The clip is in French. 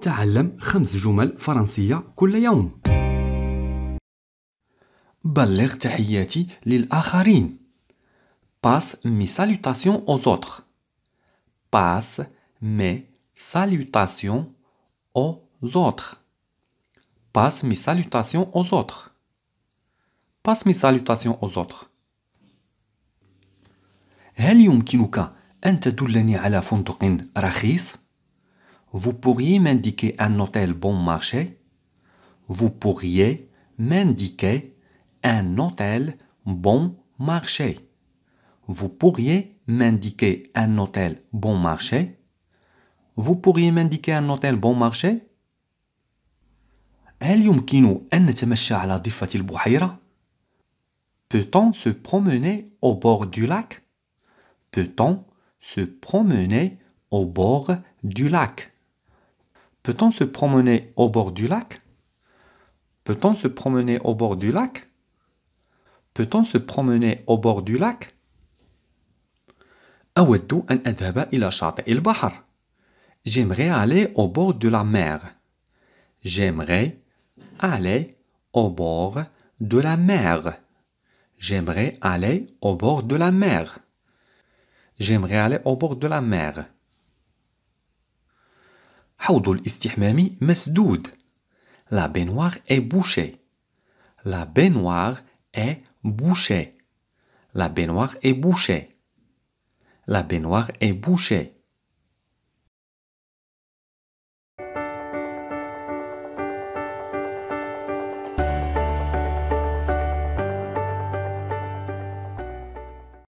تعلم خمس جمل فرنسية كل يوم بلغ تحياتي للآخرين باس مي ساليوتاسيون او زوتر باس مي ساليوتاسيون او زوتر باس مي ساليوتاسيون او زوتر باس مي ساليوتاسيون او زوتر هل يمكنك أن تدلني على فندق رخيص؟ Vous pourriez m'indiquer un hôtel bon marché Vous pourriez m'indiquer un hôtel bon marché. Vous pourriez m'indiquer un hôtel bon marché Vous pourriez m'indiquer un hôtel bon marché peut Peut-on se promener au bord du lac Peut-on se promener au bord du lac Peut-on se promener au bord du lac Peut-on se promener au bord du lac Peut-on se promener au bord du lac J'aimerais aller au bord de la mer. J'aimerais aller au bord de la mer. J'aimerais aller au bord de la mer. J'aimerais aller au bord de la mer. La baignoire est bouchée. La baignoire est bouchée. La baignoire est bouchée. La baignoire est bouchée.